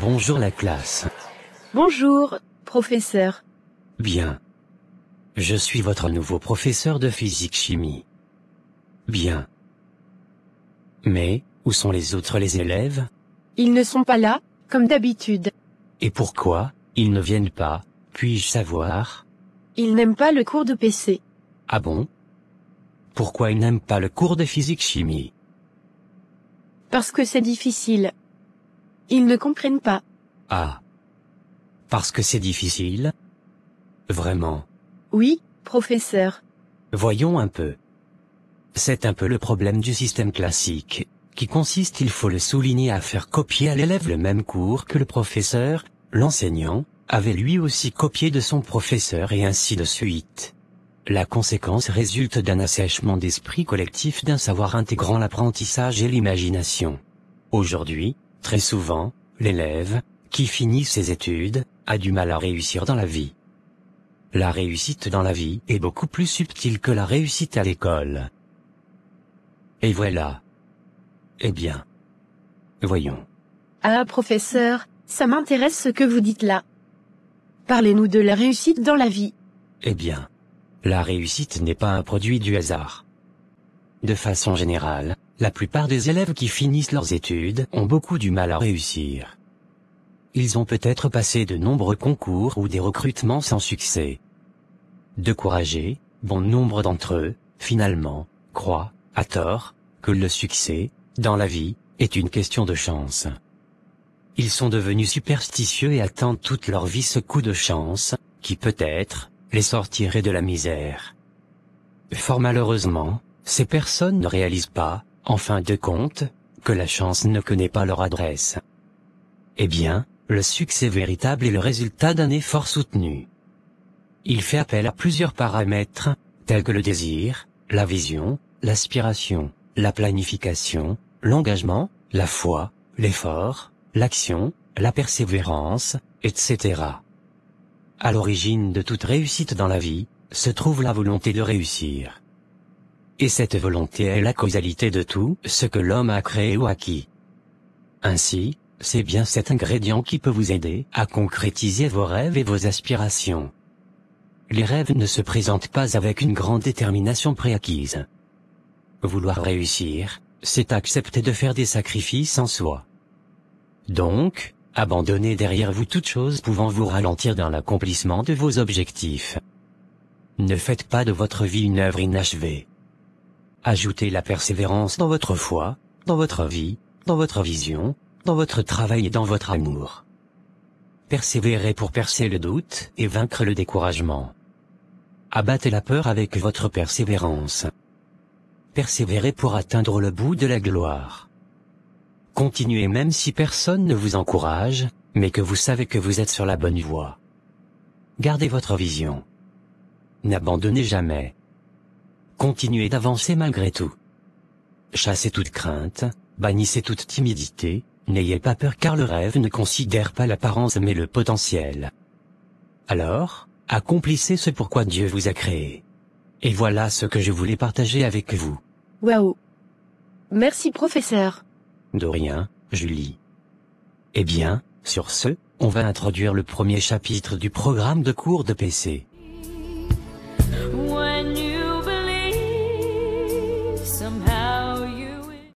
Bonjour la classe. Bonjour, professeur. Bien. Je suis votre nouveau professeur de physique-chimie. Bien. Mais, où sont les autres les élèves Ils ne sont pas là, comme d'habitude. Et pourquoi Ils ne viennent pas, puis-je savoir Ils n'aiment pas le cours de PC. Ah bon Pourquoi ils n'aiment pas le cours de physique-chimie parce que c'est difficile. Ils ne comprennent pas. Ah. Parce que c'est difficile Vraiment Oui, professeur. Voyons un peu. C'est un peu le problème du système classique, qui consiste, il faut le souligner, à faire copier à l'élève le même cours que le professeur, l'enseignant, avait lui aussi copié de son professeur et ainsi de suite. La conséquence résulte d'un assèchement d'esprit collectif d'un savoir intégrant l'apprentissage et l'imagination. Aujourd'hui, très souvent, l'élève, qui finit ses études, a du mal à réussir dans la vie. La réussite dans la vie est beaucoup plus subtile que la réussite à l'école. Et voilà. Eh bien. Voyons. Ah professeur, ça m'intéresse ce que vous dites là. Parlez-nous de la réussite dans la vie. Eh bien. La réussite n'est pas un produit du hasard. De façon générale, la plupart des élèves qui finissent leurs études ont beaucoup du mal à réussir. Ils ont peut-être passé de nombreux concours ou des recrutements sans succès. Découragés, bon nombre d'entre eux, finalement, croient, à tort, que le succès, dans la vie, est une question de chance. Ils sont devenus superstitieux et attendent toute leur vie ce coup de chance, qui peut-être, les sortirait de la misère. Fort malheureusement, ces personnes ne réalisent pas, en fin de compte, que la chance ne connaît pas leur adresse. Eh bien, le succès véritable est le résultat d'un effort soutenu. Il fait appel à plusieurs paramètres, tels que le désir, la vision, l'aspiration, la planification, l'engagement, la foi, l'effort, l'action, la persévérance, etc. À l'origine de toute réussite dans la vie, se trouve la volonté de réussir. Et cette volonté est la causalité de tout ce que l'homme a créé ou acquis. Ainsi, c'est bien cet ingrédient qui peut vous aider à concrétiser vos rêves et vos aspirations. Les rêves ne se présentent pas avec une grande détermination préacquise. Vouloir réussir, c'est accepter de faire des sacrifices en soi. Donc, Abandonnez derrière vous toute chose pouvant vous ralentir dans l'accomplissement de vos objectifs. Ne faites pas de votre vie une œuvre inachevée. Ajoutez la persévérance dans votre foi, dans votre vie, dans votre vision, dans votre travail et dans votre amour. Persévérez pour percer le doute et vaincre le découragement. Abattez la peur avec votre persévérance. Persévérez pour atteindre le bout de la gloire. Continuez même si personne ne vous encourage, mais que vous savez que vous êtes sur la bonne voie. Gardez votre vision. N'abandonnez jamais. Continuez d'avancer malgré tout. Chassez toute crainte, bannissez toute timidité, n'ayez pas peur car le rêve ne considère pas l'apparence mais le potentiel. Alors, accomplissez ce pourquoi Dieu vous a créé. Et voilà ce que je voulais partager avec vous. Waouh Merci professeur de rien, Julie. Eh bien, sur ce, on va introduire le premier chapitre du programme de cours de PC.